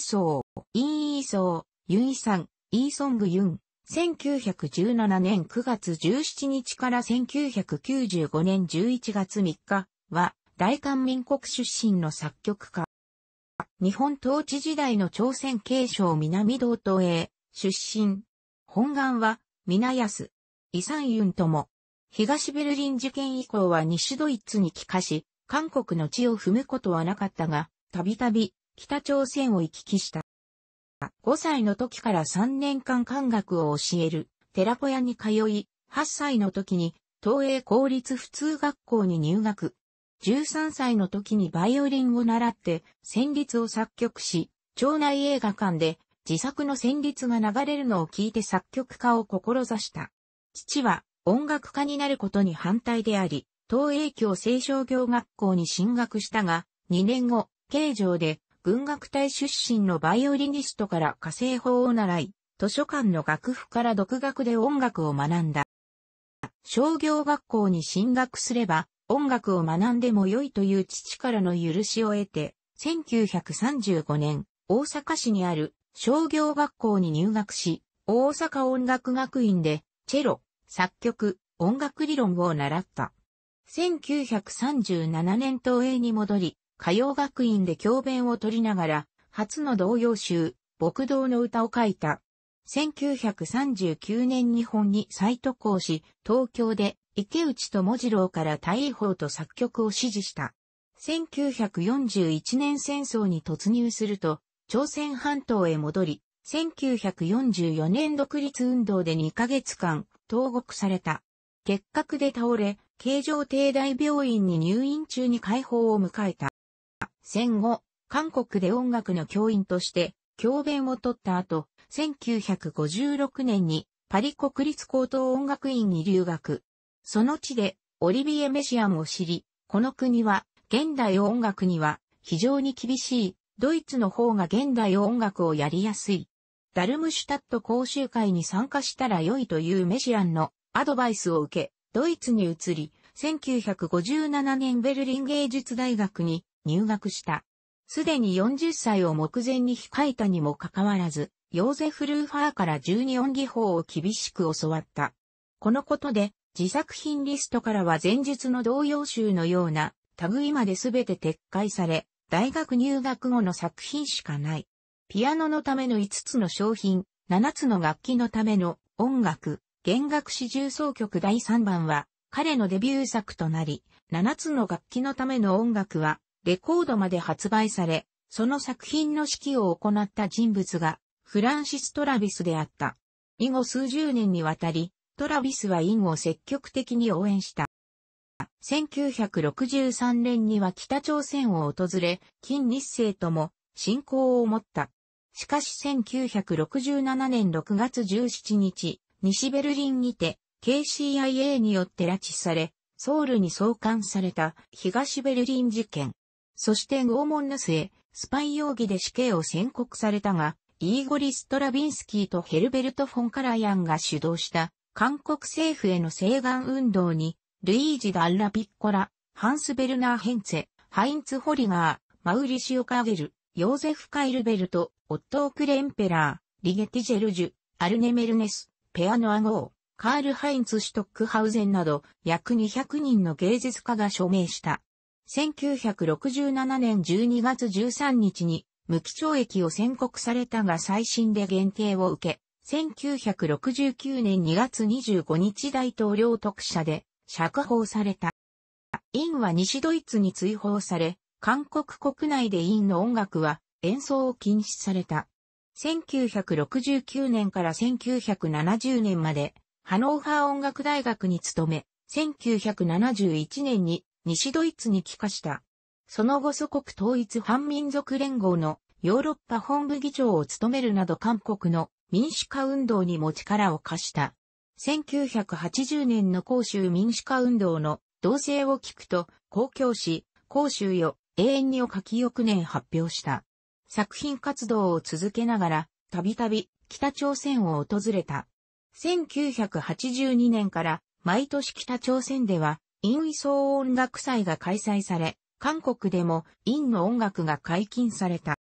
ーソー、イーイーソー、ユンイさん、イーソングユン。1917年9月17日から1995年11月3日は大韓民国出身の作曲家。日本統治時代の朝鮮継承南道東へ、出身。本願は、皆安、イサンユンとも。東ベルリン事件以降は西ドイツに帰化し、韓国の地を踏むことはなかったが、たびたび北朝鮮を行き来した。5歳の時から3年間漢学を教える、寺子屋に通い、8歳の時に東映公立普通学校に入学。13歳の時にバイオリンを習って、旋律を作曲し、町内映画館で自作の旋律が流れるのを聞いて作曲家を志した。父は音楽家になることに反対であり、東映教青少業学校に進学したが、2年後、慶城で軍学隊出身のバイオリニストから火星法を習い、図書館の楽譜から独学で音楽を学んだ。商業学校に進学すれば、音楽を学んでも良いという父からの許しを得て、1935年、大阪市にある商業学校に入学し、大阪音楽学院で、チェロ、作曲、音楽理論を習った。1937年東映に戻り、歌謡学院で教鞭を取りながら、初の童謡集、牧道の歌を書いた。1939年日本に再渡航し、東京で池内智次郎から大砲と作曲を指示した。1941年戦争に突入すると、朝鮮半島へ戻り、1944年独立運動で2ヶ月間、投獄された。結核で倒れ、京城帝大病院に入院中に解放を迎えた。戦後、韓国で音楽の教員として教鞭を取った後、1956年にパリ国立高等音楽院に留学。その地でオリビエ・メシアンを知り、この国は現代音楽には非常に厳しい、ドイツの方が現代音楽をやりやすい。ダルムシュタット講習会に参加したら良いというメシアンのアドバイスを受け、ドイツに移り、1957年ベルリン芸術大学に入学した。すでに40歳を目前に控えたにもかかわらず、ヨーゼフ・ルーファーから十二音技法を厳しく教わった。このことで、自作品リストからは前述の同様集のような、類まで全て撤回され、大学入学後の作品しかない。ピアノのための5つの商品、7つの楽器のための音楽、弦楽四重奏曲第3番は彼のデビュー作となり、7つの楽器のための音楽はレコードまで発売され、その作品の指揮を行った人物が、フランシス・トラビスであった。以後数十年にわたり、トラビスはインを積極的に応援した。1963年には北朝鮮を訪れ、金日成とも信仰を持った。しかし1967年6月17日、西ベルリンにて、KCIA によって拉致され、ソウルに送還された東ベルリン事件。そして拷問の末、スパイ容疑で死刑を宣告されたが、イーゴリ・ストラビンスキーとヘルベルト・フォン・カラヤンが主導した韓国政府への請願運動に、ルイージ・ダラ・ピッコラ、ハンス・ベルナー・ヘンツェ、ハインツ・ホリガー、マウリシオ・カーゲル、ヨーゼフ・カイルベルト、オットー・クレンペラー、リゲティ・ジェルジュ、アルネ・メルネス、ペアノ・アゴー、カール・ハインツ・シュトックハウゼンなど、約200人の芸術家が署名した。1967年12月13日に無期懲役を宣告されたが最新で限定を受け、1969年2月25日大統領特赦で釈放された。インは西ドイツに追放され、韓国国内でインの音楽は演奏を禁止された。1969年から1970年まで、ハノーファー音楽大学に勤め、1971年に西ドイツに帰化した。その後祖国統一反民族連合のヨーロッパ本部議長を務めるなど韓国の民主化運動にも力を貸した。1980年の公州民主化運動の動静を聞くと、公共し、公州よ、永遠にを書き翌年発表した。作品活動を続けながら、たびたび北朝鮮を訪れた。1982年から毎年北朝鮮では陰ン位音楽祭が開催され、韓国でも陰の音楽が解禁された。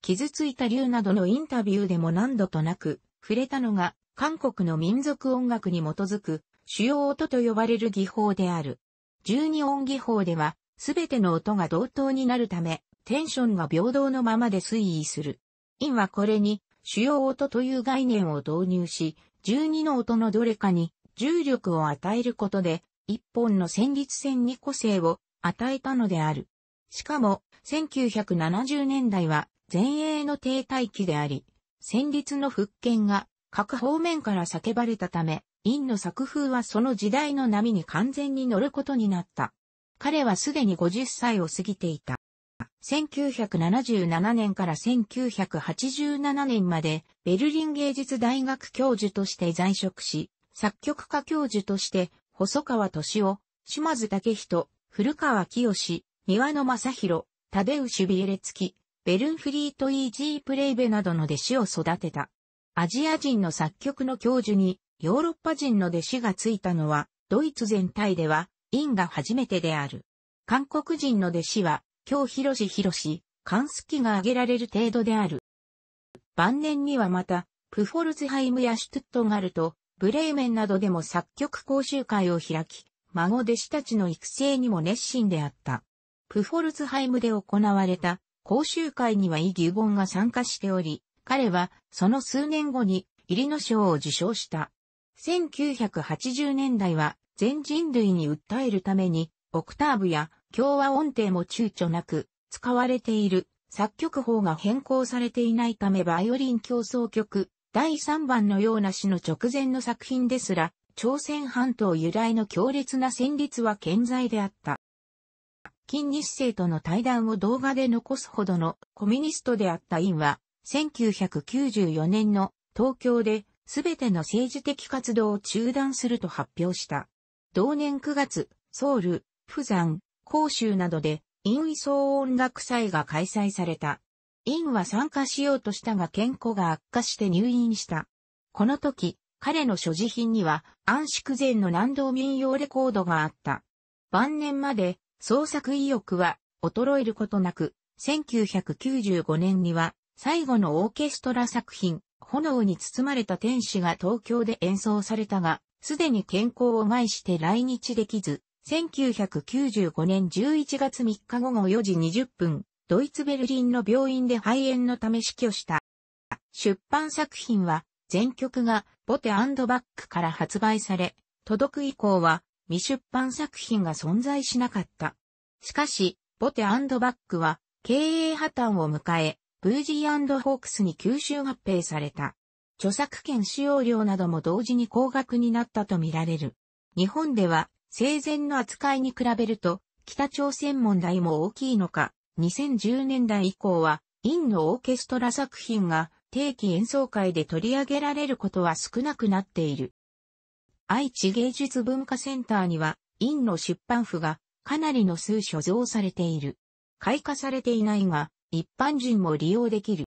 傷ついた竜などのインタビューでも何度となく触れたのが韓国の民族音楽に基づく主要音と呼ばれる技法である。十二音技法ではすべての音が同等になるためテンションが平等のままで推移する。陰はこれに主要音という概念を導入し、十二の音のどれかに重力を与えることで一本の戦律戦に個性を与えたのである。しかも、1970年代は前衛の停滞期であり、戦律の復権が各方面から叫ばれたため、院の作風はその時代の波に完全に乗ることになった。彼はすでに50歳を過ぎていた。1977年から1987年までベルリン芸術大学教授として在職し、作曲家教授として細川敏夫、島津武人、古川清、庭野正宏、立牛ビエレツキ、ベルンフリート・イージー・プレイベなどの弟子を育てた。アジア人の作曲の教授にヨーロッパ人の弟子がついたのは、ドイツ全体では、院が初めてである。韓国人の弟子は、京広志広志、関式が挙げられる程度である。晩年にはまた、プフォルズハイムやシュトゥットガルト、ブレーメンなどでも作曲講習会を開き、孫弟子たちの育成にも熱心であった。プフォルツハイムで行われた講習会にはイ・ギュボンが参加しており、彼はその数年後にイリノ賞を受賞した。1980年代は全人類に訴えるためにオクターブや共和音程も躊躇なく使われている作曲法が変更されていないためバイオリン競争曲第3番のような詩の直前の作品ですら、朝鮮半島由来の強烈な旋律は健在であった。金日成との対談を動画で残すほどのコミュニストであった院は、1994年の東京で全ての政治的活動を中断すると発表した。同年9月、ソウル、釜山、広州などで、院位総音楽祭が開催された。インは参加しようとしたが健康が悪化して入院した。この時、彼の所持品には安宿前の南道民謡レコードがあった。晩年まで創作意欲は衰えることなく、1995年には最後のオーケストラ作品、炎に包まれた天使が東京で演奏されたが、すでに健康を害して来日できず、1995年11月3日午後4時20分、ドイツベルリンの病院で肺炎のため死去した。出版作品は、全曲がボテバックから発売され、届く以降は未出版作品が存在しなかった。しかし、ボテバックは経営破綻を迎え、ブージーホークスに吸収合併された。著作権使用料なども同時に高額になったとみられる。日本では生前の扱いに比べると北朝鮮問題も大きいのか、2010年代以降は、インのオーケストラ作品が定期演奏会で取り上げられることは少なくなっている。愛知芸術文化センターには、インの出版譜がかなりの数所蔵されている。開花されていないが、一般人も利用できる。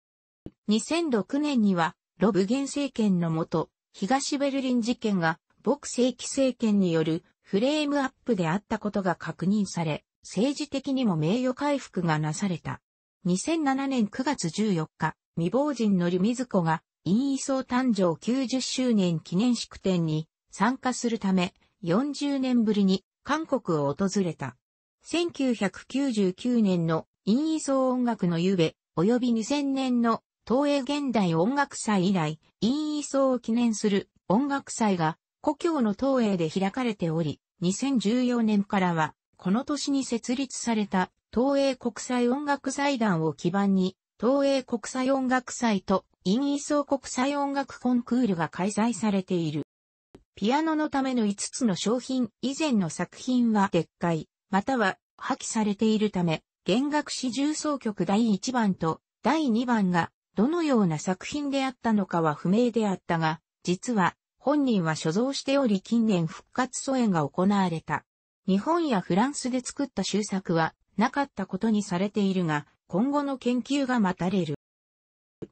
2006年には、ロブゲン政権のもと、東ベルリン事件が、牧世紀政権によるフレームアップであったことが確認され、政治的にも名誉回復がなされた。2007年9月14日、未亡人のりみずこが、陰位層誕生90周年記念式典に参加するため、40年ぶりに韓国を訪れた。1999年の陰位層音楽のゆべ、及び2000年の東映現代音楽祭以来、陰位層を記念する音楽祭が故郷の東映で開かれており、2014年からはこの年に設立された東映国際音楽財団を基盤に、東映国際音楽祭とインイソー国際音楽コンクールが開催されている。ピアノのための5つの商品以前の作品は撤回、または破棄されているため、弦楽四重奏曲第1番と第2番がどのような作品であったのかは不明であったが、実は本人は所蔵しており近年復活疎演が行われた。日本やフランスで作った修作はなかったことにされているが、今後の研究が待たれる。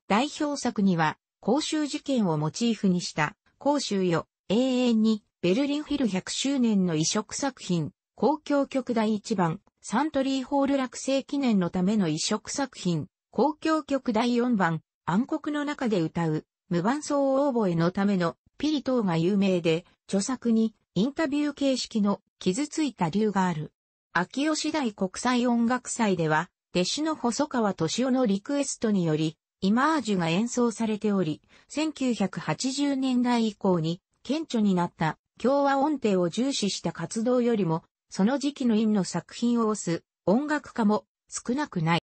代表作には、公衆事件をモチーフにした、公衆よ、永遠に、ベルリンフィル100周年の移植作品、公共局第1番、サントリーホール落成記念のための移植作品、公共局第4番、暗黒の中で歌う、無伴奏応募へのためのピリ等が有名で、著作にインタビュー形式の傷ついた理由がある。秋吉台国際音楽祭では、弟子の細川敏夫のリクエストにより、イマージュが演奏されており、1980年代以降に顕著になった共和音程を重視した活動よりも、その時期の院の作品を推す音楽家も少なくない。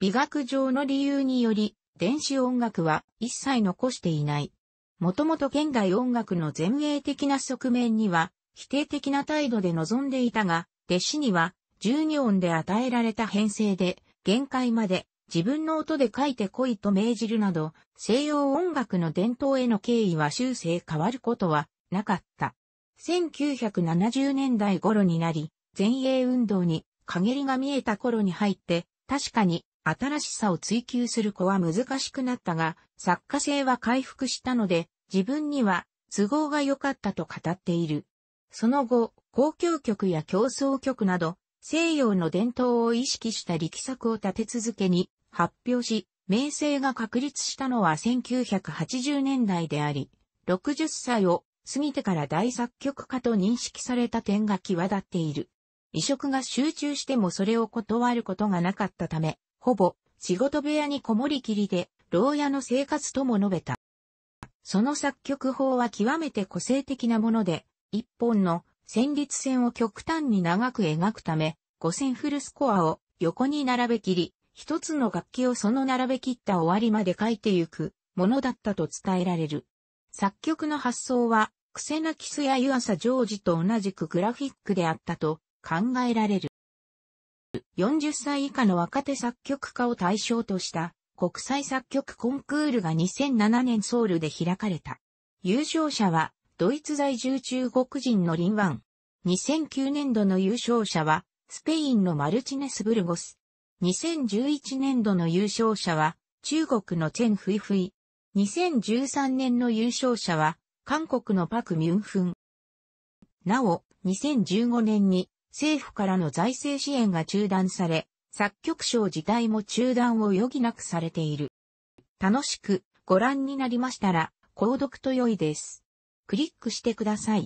美学上の理由により、電子音楽は一切残していない。もともと現代音楽の前衛的な側面には、否定的な態度で臨んでいたが、弟子には、12音で与えられた編成で、限界まで自分の音で書いてこいと命じるなど、西洋音楽の伝統への敬意は終生変わることはなかった。1970年代頃になり、前衛運動に陰りが見えた頃に入って、確かに新しさを追求する子は難しくなったが、作家性は回復したので、自分には都合が良かったと語っている。その後、公共局や競争局など、西洋の伝統を意識した力作を立て続けに発表し、名声が確立したのは1980年代であり、60歳を過ぎてから大作曲家と認識された点が際立っている。移植が集中してもそれを断ることがなかったため、ほぼ仕事部屋にこもりきりで、牢屋の生活とも述べた。その作曲法は極めて個性的なもので、一本の旋律線を極端に長く描くため、5000フルスコアを横に並べきり、一つの楽器をその並べきった終わりまで書いてゆくものだったと伝えられる。作曲の発想は、クセナキスや湯浅ジョージと同じくグラフィックであったと考えられる。40歳以下の若手作曲家を対象とした国際作曲コンクールが2007年ソウルで開かれた。優勝者は、ドイツ在住中国人のリンワン。2009年度の優勝者は、スペインのマルチネスブルゴス。2011年度の優勝者は、中国のチェン・フイフイ。2013年の優勝者は、韓国のパク・ミュンフン。なお、2015年に政府からの財政支援が中断され、作曲賞自体も中断を余儀なくされている。楽しくご覧になりましたら、購読と良いです。クリックしてください。